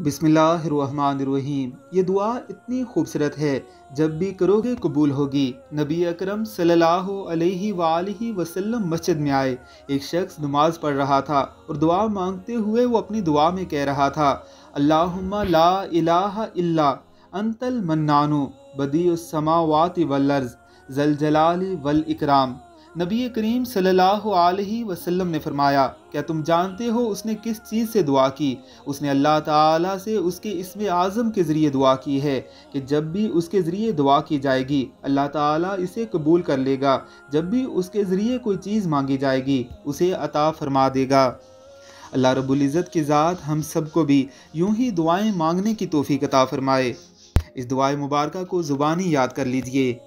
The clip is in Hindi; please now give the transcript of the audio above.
बिसमीम ये दुआ इतनी खूबसूरत है जब भी करोगे कबूल होगी नबी अकरम सल्लल्लाहु अलैहि वालैहि वसल्लम मस्जिद में आए एक शख्स नमाज पढ़ रहा था और दुआ मांगते हुए वो अपनी दुआ में कह रहा था अल्लाहुम्मा ला इलाहा इल्ला अंतल मन्नानु बदी वल्लर्ज जल जलाली वल इकराम नबी करीम सल्लल्लाहु अलैहि वसल्लम ने फरमाया क्या तुम जानते हो उसने किस चीज़ से दुआ की उसने अल्लाह ताला से उसके इसम आज़म के ज़रिए दुआ की है कि जब भी उसके ज़रिए दुआ की जाएगी अल्लाह ताला इसे कबूल कर लेगा जब भी उसके ज़रिए कोई चीज़ मांगी जाएगी उसे अता फरमा देगा अल्लाह रबुल्ज़त की ज़ात हम सबको भी यूँ ही दुआएँ मांगने की तोफ़ी अता फ़रमाए इस दुआ मुबारक को ज़ुबानी याद कर लीजिए